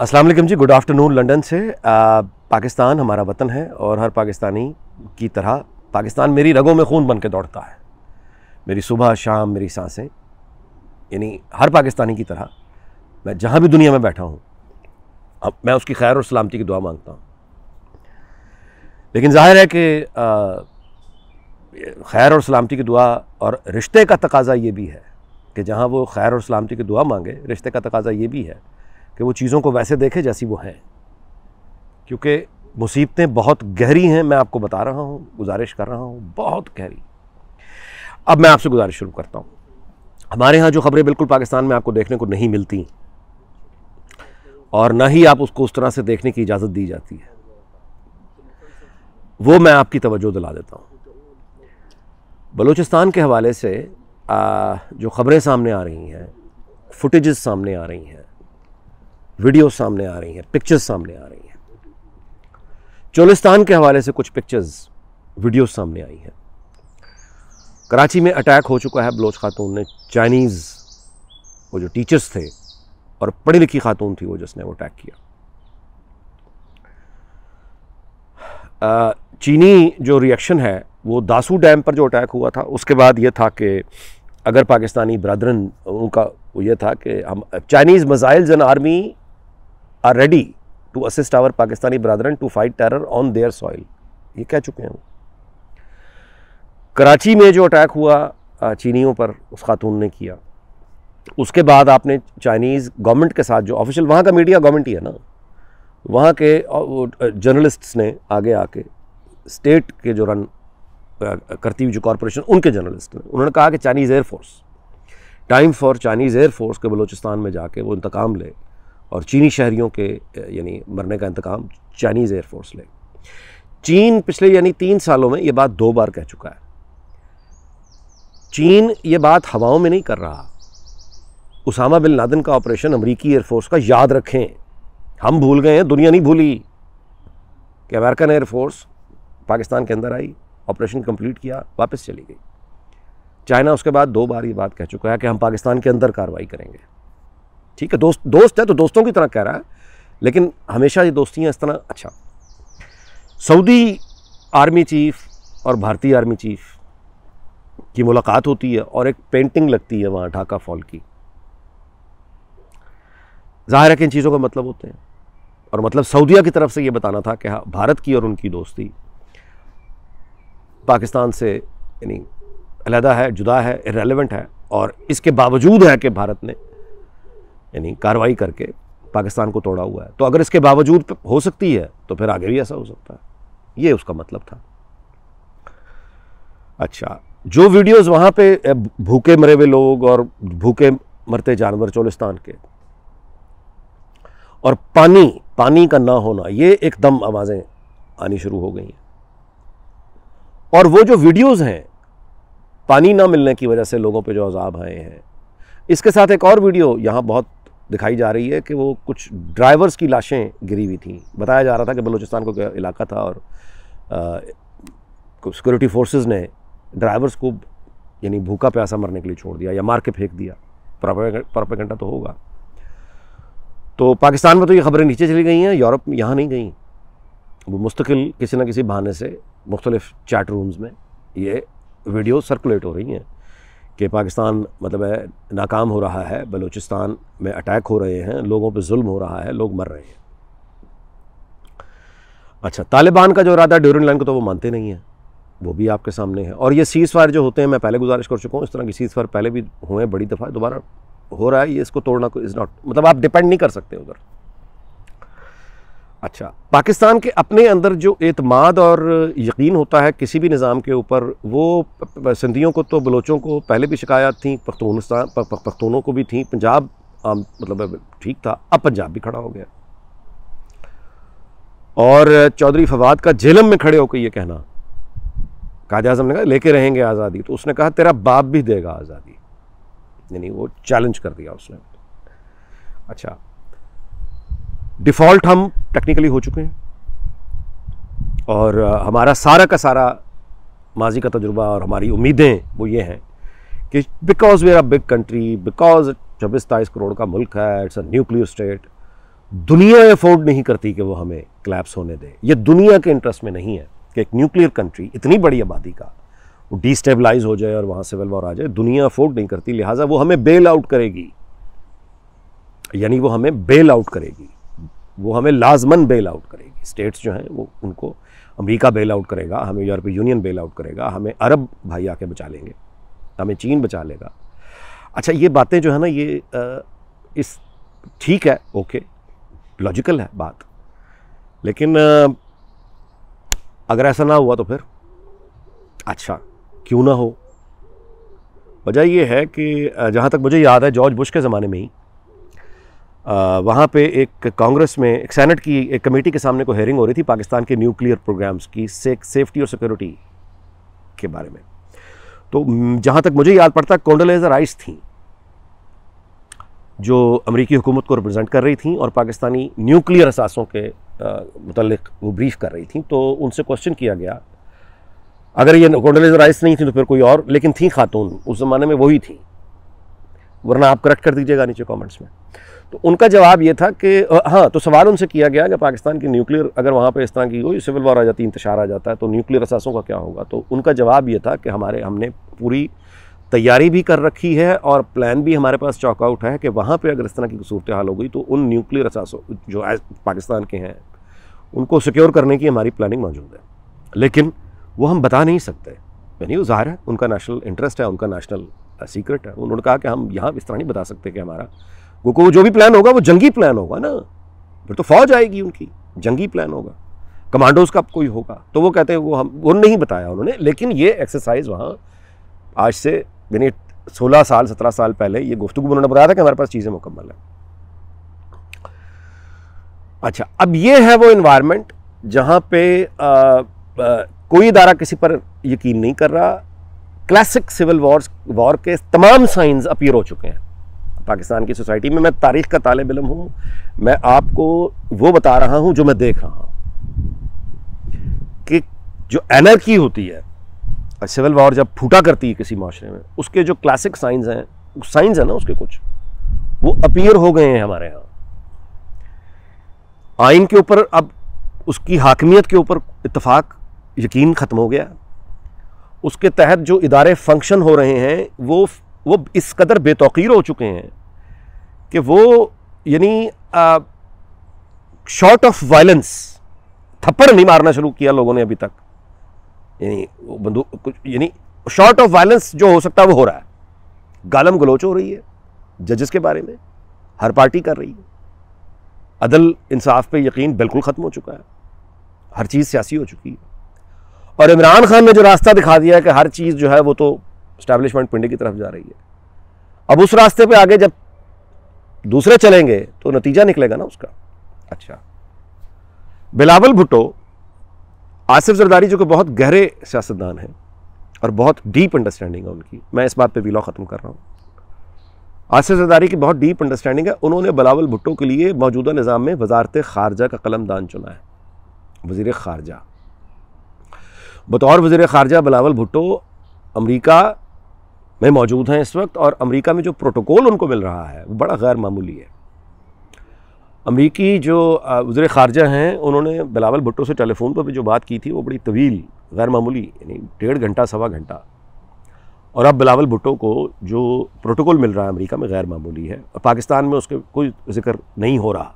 अस्सलाम जी good afternoon London से आ, पाकिस्तान हमारा वतन है और हर पाकिस्तानी की तरह पाकिस्तान मेरी रगों में खून बन के दौड़ता है मेरी सुबह शाम मेरी सांसें यानी हर पाकिस्तानी की तरह मैं जहाँ भी दुनिया में बैठा हूँ अब मैं उसकी खैर और सलामती की दुआ मांगता हूँ लेकिन जाहिर है कि खैर और सलामती की दुआ और रिश्ते का तकाजा ये भी है कि जहाँ वो खैर और सलामती की दुआ मांगे रिश्ते का तकाजा ये भी है कि वो चीज़ों को वैसे देखे जैसी वो हैं क्योंकि मुसीबतें बहुत गहरी हैं मैं आपको बता रहा हूँ गुजारिश कर रहा हूँ बहुत गहरी अब मैं आपसे गुजारिश शुरू करता हूँ हमारे यहाँ जो खबरें बिल्कुल पाकिस्तान में आपको देखने को नहीं मिलती और ना ही आप उसको उस तरह से देखने की इजाज़त दी जाती है वो मैं आपकी तवज्जो दिला देता हूँ बलूचिस्तान के हवाले से आ, जो खबरें सामने आ रही हैं फुटेज़ सामने आ रही हैं वीडियो सामने आ रही हैं पिक्चर्स सामने आ रही हैं चोलिस्तान के हवाले से कुछ पिक्चर्स वीडियो सामने आई हैं कराची में अटैक हो चुका है बलोच खातून ने चाइनीज़ वो जो टीचर्स थे और पढ़ी लिखी खातून थी वो जिसने वो अटैक किया चीनी जो रिएक्शन है वो दासू डैम पर जो अटैक हुआ था उसके बाद ये था कि अगर पाकिस्तानी ब्रदरन उनका ये था कि हम Chinese missile and army are ready to assist our Pakistani brethren to fight terror on their soil ये कह चुके हैं कराची में जो अटैक हुआ चीनियों पर उस खातून ने किया उसके बाद आपने चाइनीज़ गवर्नमेंट के साथ जो ऑफिशियल वहाँ का मीडिया गवर्नमेंट ही है ना वहाँ के जर्नलिस्ट्स ने आगे आके स्टेट के जो रन करती हुई जो कॉरपोरेशन उनके जर्नलिस्ट ने उन्होंने कहा कि Chinese air force time for Chinese air force के बलूचिस्तान में जाके वो इंतकाम ले और चीनी शहरीों के यानी मरने का इंतकाम चाइनीज़ एयरफोर्स ले चीन पिछले यानी तीन सालों में ये बात दो बार कह चुका है चीन ये बात हवाओं में नहीं कर रहा उसामा बिन लादन का ऑपरेशन अमरीकी एयरफोर्स का याद रखें हम भूल गए हैं दुनिया नहीं भूली कि अमेरिकन एयरफोर्स पाकिस्तान के अंदर आई ऑपरेशन कंप्लीट किया वापस चली गई चाइना उसके बाद दो बार ये बात कह चुका है कि हम पाकिस्तान के अंदर कार्रवाई करेंगे ठीक है दोस्त दोस्त है तो दोस्तों की तरह कह रहा है लेकिन हमेशा ये दोस्तियाँ इस तरह अच्छा सऊदी आर्मी चीफ और भारतीय आर्मी चीफ की मुलाकात होती है और एक पेंटिंग लगती है वहाँ ढाका फॉल की जाहिर है कि इन चीज़ों का मतलब होते हैं और मतलब सऊदीया की तरफ से ये बताना था कि हाँ भारत की और उनकी दोस्ती पाकिस्तान से यानी अलहदा है जुदा है इरेलीवेंट है और इसके बावजूद है कि भारत ने यानी कार्रवाई करके पाकिस्तान को तोड़ा हुआ है तो अगर इसके बावजूद हो सकती है तो फिर आगे भी ऐसा हो सकता है ये उसका मतलब था अच्छा जो वीडियोस वहाँ पे भूखे मरे हुए लोग और भूखे मरते जानवर चोलिस्तान के और पानी पानी का ना होना ये एकदम आवाज़ें आनी शुरू हो गई हैं और वो जो वीडियोस हैं पानी ना मिलने की वजह से लोगों पे जो अजाब आए हैं इसके साथ एक और वीडियो यहाँ बहुत दिखाई जा रही है कि वो कुछ ड्राइवर्स की लाशें गिरी हुई थी बताया जा रहा था कि बलूचिस्तान का इलाका था और सिक्योरिटी फोर्सेस ने ड्राइवर्स को यानी भूखा प्यासा मरने के लिए छोड़ दिया या मार के फेंक दिया घंटा तो होगा तो पाकिस्तान में तो ये खबरें नीचे चली गई हैं यूरोप में यहाँ नहीं गई वो मुस्तकिल किसी ना किसी बहाने से मुख्तलिफ चैट रूम्स में ये वीडियो सर्कुलेट हो रही हैं कि पाकिस्तान मतलब है नाकाम हो रहा है बलूचिस्तान में अटैक हो रहे हैं लोगों पर जुल्म हो रहा है लोग मर रहे हैं अच्छा तालिबान का जो इरादा ड्यूरिंग लाइन को तो वो मानते नहीं हैं वो भी आपके सामने है और ये सीज़ फायर जो होते हैं मैं पहले गुजारिश कर चुका हूँ इस तरह की सीज़ फायर पहले भी हुए हैं बड़ी दफ़ा दोबारा हो रहा है ये इसको तोड़ना इज़ नॉट मतलब आप डिपेंड नहीं कर सकते उधर अच्छा पाकिस्तान के अपने अंदर जो एतमाद और यकीन होता है किसी भी निज़ाम के ऊपर वो सिंधियों को तो बलोचों को पहले भी शिकायत थी पख्तूनस्तान पख्तूनों को भी थी पंजाब आम मतलब ठीक था अब पंजाब भी खड़ा हो गया और चौधरी फवाद का जेलम में खड़े होकर ये कहना काज आजम ने कहा लेके रहेंगे आज़ादी तो उसने कहा तेरा बाप भी देगा आज़ादी यानी वो चैलेंज कर दिया उसने अच्छा डिफ़ॉल्ट हम टेक्निकली हो चुके हैं और हमारा सारा का सारा माजी का तजुर्बा और हमारी उम्मीदें वो ये हैं कि because we are a big country because छब्बीस ताईस करोड़ का मुल्क है इट्स अ न्यूक्लियर स्टेट दुनिया अफोर्ड नहीं करती कि वो हमें क्लैप्स होने दे ये दुनिया के इंटरेस्ट में नहीं है कि एक न्यूक्लियर कंट्री इतनी बड़ी आबादी का वो डिस्टेबलाइज हो जाए और वहाँ सिविल वॉर आ जाए दुनिया अफोर्ड नहीं करती लिहाजा वो हमें बेल आउट करेगी यानी वो हमें बेल आउट करेगी वो हमें लाजमन बेल आउट करेगी स्टेट्स जो हैं वो उनको अमेरिका बेल आउट करेगा हमें यूरोपीय यूनियन बेल आउट करेगा हमें अरब भाई आके बचा लेंगे हमें चीन बचा लेगा अच्छा ये बातें जो है ना ये आ, इस ठीक है ओके लॉजिकल है बात लेकिन आ, अगर ऐसा ना हुआ तो फिर अच्छा क्यों ना हो वजह ये है कि जहाँ तक मुझे याद है जॉर्ज बुश के ज़माने में ही वहाँ पे एक कांग्रेस में एक सैनट की एक कमेटी के सामने को हेयरिंग हो रही थी पाकिस्तान के न्यूक्लियर प्रोग्राम्स की से, सेफ्टी और सिक्योरिटी के बारे में तो जहाँ तक मुझे याद पड़ता कोंडलेजर राइस थी जो अमरीकी हुकूमत को रिप्रेजेंट कर रही थी और पाकिस्तानी न्यूक्लियर असासों के मतलब वो ब्रीफ कर रही थी तो उनसे क्वेश्चन किया गया अगर ये कोंडलेजर राइस नहीं थी तो फिर कोई और लेकिन थी खातून उस ज़माने में वही थी वरना आप करेक्ट कर दीजिएगा नीचे कमेंट्स में तो उनका जवाब ये था कि हाँ तो सवाल उनसे किया गया कि पाकिस्तान की न्यूक्लियर अगर वहाँ पर इस तरह की कोई सिविल वॉर आ जाती इंतशार आ जाता है तो न्यूक्लियर असासों का क्या होगा तो उनका जवाब ये था कि हमारे हमने पूरी तैयारी भी कर रखी है और प्लान भी हमारे पास चौकआउट है कि वहाँ पे अगर इस तरह की सूरत हाल हो गई तो उन न्यूक्लियर असासों जो पाकिस्तान के हैं उनको सिक्योर करने की हमारी प्लानिंग मौजूद है लेकिन वो हम बता नहीं सकते यानी वो ज़ाहिर है उनका नेशनल इंटरेस्ट है उनका नेशनल सीक्रेट है उन्होंने कहा कि हम यहाँ इस तरह नहीं बता सकते कि हमारा क्योंकि वो जो भी प्लान होगा वो जंगी प्लान होगा ना फिर तो फौज आएगी उनकी जंगी प्लान होगा कमांडोज का कोई होगा तो वो कहते हैं वो हम वो नहीं बताया उन्होंने लेकिन ये एक्सरसाइज वहाँ आज से यानी सोलह साल सत्रह साल पहले ये गुफ्तु उन्होंने बताया था कि हमारे पास चीज़ें मुकम्मल हैं अच्छा अब ये है वो इन्वायरमेंट जहाँ पे आ, आ, कोई इदारा किसी पर यकीन नहीं कर रहा क्लासिक सिविल वॉर्स वॉर के तमाम साइंस अपीयर हो चुके हैं पाकिस्तान की सोसाइटी में मैं तारीख़ का तालब इलम हूँ मैं आपको वो बता रहा हूँ जो मैं देख रहा हूँ कि जो एनर्की होती है सिविल वॉर जब फूटा करती है किसी माशरे में उसके जो क्लासिक साइंस हैं साइंस है ना उसके कुछ वो अपीयर हो गए हैं हमारे यहाँ आइन के ऊपर अब उसकी हाकमियत के ऊपर इतफाक यकीन ख़त्म हो गया उसके तहत जो इदारे फंक्शन हो रहे हैं वो वो इस कदर बेतौकीर हो चुके हैं कि वो यानी शॉर्ट ऑफ वायलेंस थप्पड़ नहीं मारना शुरू किया लोगों ने अभी तक यानी बंदूक कुछ यानी शॉर्ट ऑफ वायलेंस जो हो सकता है वो हो रहा है गालम गलोच हो रही है जजेस के बारे में हर पार्टी कर रही है अदल इंसाफ पे यकीन बिल्कुल ख़त्म हो चुका है हर चीज़ सियासी हो चुकी है और इमरान खान ने जो रास्ता दिखा दिया है कि हर चीज़ जो है वो तो स्टैब्लिशमेंट पिंडी की तरफ जा रही है अब उस रास्ते पे आगे जब दूसरे चलेंगे तो नतीजा निकलेगा ना उसका अच्छा बिलावल भुट्टो आसिफ जरदारी जो कि बहुत गहरे सियासतदान हैं और बहुत डीप अंडरस्टैंडिंग है उनकी मैं इस बात पे वीलॉ ख़त्म कर रहा हूँ आसिफ जरदारी की बहुत डीप अंडरस्टैंडिंग है उन्होंने बिलावल भुट्टो के लिए मौजूदा निज़ाम में वजारत खारजा का कलम दान चुना है वजीर खारजा बतौर वजीर खारजा बिलावल भुट्टो अमरीका में मौजूद हैं इस वक्त और अमेरिका में जो प्रोटोकॉल उनको मिल रहा है वो बड़ा गैर मामूली है अमेरिकी जो वजर ख़ारजा हैं उन्होंने बिलावल भुट्टो से टेलीफोन पर भी जो बात की थी वो बड़ी तवील गैर मामूली यानी डेढ़ घंटा सवा घंटा और अब बिलावल भुट्टो को जो प्रोटोकॉल मिल रहा है अमेरिका में गैर मामूली है और पाकिस्तान में उसके कोई जिक्र नहीं हो रहा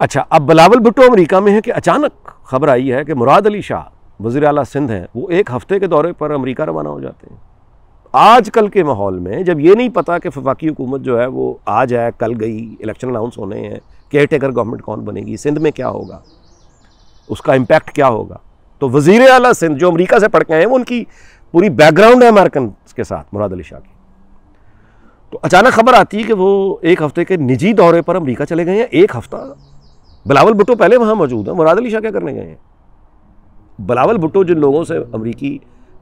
अच्छा अब बिलावल भुट्टो अमेरिका में है कि अचानक खबर आई है कि मुराद अली शाह वज़ी अला सिंध हैं वो एक हफ़्ते के दौरे पर अमरीका रवाना हो जाते हैं आज कल के माहौल में जब ये नहीं पता कि फफाकी हुकूमत जो है वो आज है कल गई इलेक्शन अनाउंस होने हैं केयर टेकर गवर्नमेंट कौन बनेगी सिंध में क्या होगा उसका इम्पैक्ट क्या होगा तो वज़ी अला सिंध जो अमरीका से पढ़ के आए हैं वो उनकी पूरी बैकग्राउंड है अमेरिकन के साथ मुराद अली शाह की तो अचानक खबर आती है कि वो एक हफ़्ते के निजी दौरे पर अमरीका चले गए हैं एक हफ़्ता बिलावल भुट्टो पहले वहाँ मौजूद है मुराद अली शाह क्या करने गए हैं बलावल भुट्टो जिन लोगों से अमरीकी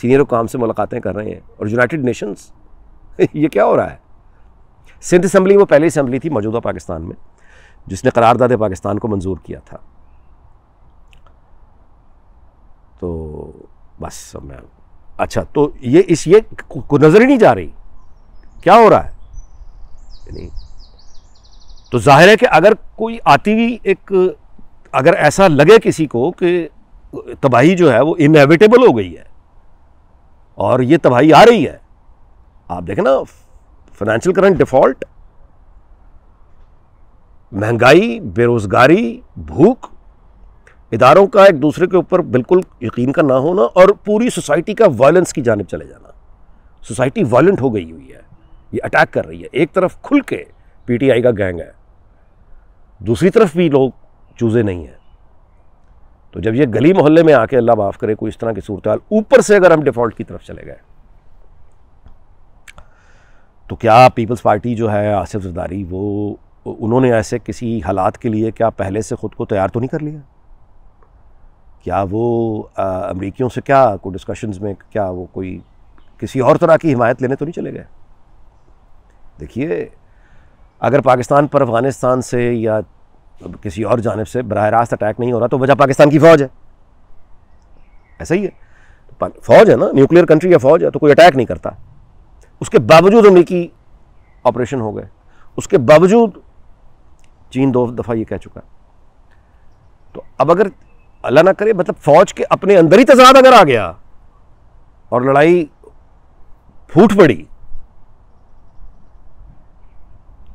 सीनियर काम से मुलाकातें कर रहे हैं और यूनाइटेड नेशंस ये क्या हो रहा है सिंध असम्बली वो पहली असम्बली थी मौजूदा पाकिस्तान में जिसने करारदाद पाकिस्तान को मंजूर किया था तो बस मैं अच्छा तो ये इस ये को नज़र ही नहीं जा रही क्या हो रहा है नहीं तो जाहिर है कि अगर कोई आती हुई एक अगर ऐसा लगे किसी को कि तबाही जो है वो इनएविटेबल हो गई है और ये तबाही आ रही है आप देखें ना फाइनेंशियल करंट डिफॉल्ट महंगाई बेरोज़गारी भूख इदारों का एक दूसरे के ऊपर बिल्कुल यकीन का ना होना और पूरी सोसाइटी का वायलेंस की जानब चले जाना सोसाइटी वायलेंट हो गई हुई है ये अटैक कर रही है एक तरफ खुल के पीटीआई का गैंग है दूसरी तरफ भी लोग चूज़े नहीं हैं तो जब ये गली मोहल्ले में आके अल्लाह माफ़ करे कोई इस तरह की सूरत ऊपर से अगर हम डिफ़ॉल्ट की तरफ चले गए तो क्या पीपल्स पार्टी जो है आसिफ जरदारी वो उन्होंने ऐसे किसी हालात के लिए क्या पहले से ख़ुद को तैयार तो नहीं कर लिया क्या वो अमरीकियों से क्या कोई डिस्कशंस में क्या वो कोई किसी और तरह की हिमायत लेने तो नहीं चले गए देखिए अगर पाकिस्तान पर अफ़गानिस्तान से या अब किसी और जानब से बरह रास्त अटैक नहीं हो रहा तो वजह पाकिस्तान की फ़ौज है ऐसा ही है तो फ़ौज है ना न्यूक्लियर कंट्री या फ़ौज है तो कोई अटैक नहीं करता उसके बावजूद अमरीकी ऑपरेशन हो गए उसके बावजूद चीन दो दफ़ा ये कह चुका तो अब अगर अल्लाह ना करे मतलब फ़ौज के अपने अंदर ही तजाद अगर आ गया और लड़ाई फूट पड़ी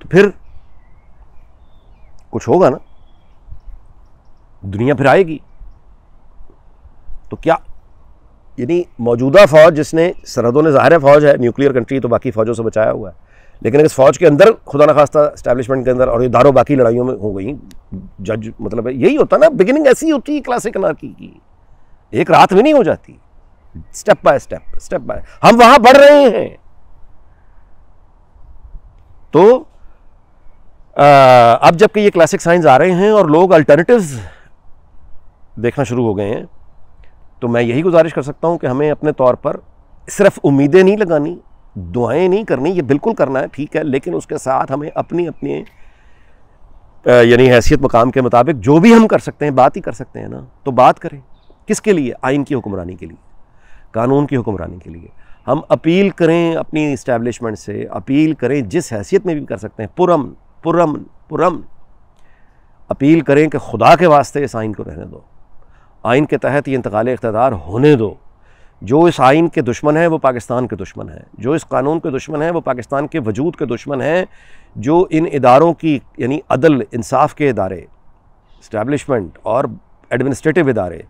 तो फिर कुछ होगा ना दुनिया फिर आएगी तो क्या यानी मौजूदा फौज जिसने सरहदों ने ज़ाहिर फौज है न्यूक्लियर कंट्री तो बाकी फ़ौजों से बचाया हुआ है लेकिन इस फौज के अंदर खुदा ना खास्ता स्टैब्लिशमेंट के अंदर और ये दारों बाकी लड़ाइयों में हो गई जज मतलब यही होता ना बिगिनिंग ऐसी ही होती है क्लासिक ना की एक रात में नहीं हो जाती step by step step by हम वहां बढ़ रहे हैं तो अब जबकि ये क्लासिक साइंस आ रहे हैं और लोग अल्टरनेटिव्स देखना शुरू हो गए हैं तो मैं यही गुजारिश कर सकता हूँ कि हमें अपने तौर पर सिर्फ उम्मीदें नहीं लगानी दुआएं नहीं करनी ये बिल्कुल करना है ठीक है लेकिन उसके साथ हमें अपनी अपनी यानी हैसियत मकाम के मुताबिक जो भी हम कर सकते हैं बात ही कर सकते हैं ना तो बात करें किसके लिए आइन की हुक्मरानी के लिए कानून की हुक्मरानी के लिए हम अपील करें अपनी इस्टेब्लिशमेंट से अपील करें जिस हैसियत में भी कर सकते हैं पुरम पुरम पुरम अपील करें कि खुदा के वास्ते इस आइन को रहने दो आइन के तहत ये इंतकाल इकतदार होने दो जो इस आइन के दुश्मन हैं वो पाकिस्तान के दुश्मन हैं जो इस कानून के दुश्मन हैं वो पाकिस्तान के वजूद के दुश्मन हैं जो इन इदारों की यानी अदल इंसाफ के इदारे इस्टेबलिशमेंट और एडमिनिस्ट्रेटिव इदारे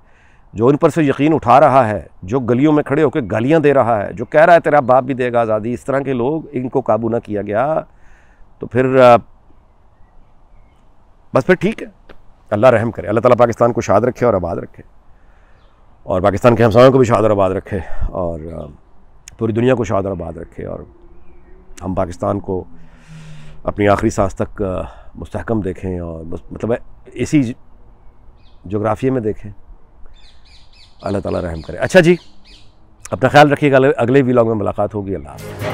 जो इन पर से यकीन उठा रहा है जो गलियों में खड़े होकर गालियाँ दे रहा है जो कह रहा है तेरा बाप भी देगा आज़ादी इस तरह के लोग इनको काबू ना किया गया तो फिर बस फिर ठीक है अल्लाह रहम करे अल्लाह ताला पाकिस्तान को शाद रखे और आबाद रखे और पाकिस्तान के हमसायों को भी शाद और आबाद रखे और पूरी दुनिया को शाद और आबाद रखे और हम पाकिस्तान को अपनी आखिरी सांस तक मुस्तकम देखें और मतलब इसी जोग्राफिए में देखें अल्लाह ताला रहम करे अच्छा जी अपना ख्याल रखिएगा अगले वीलॉग में मुलाकात होगी अल्लाह हाफ़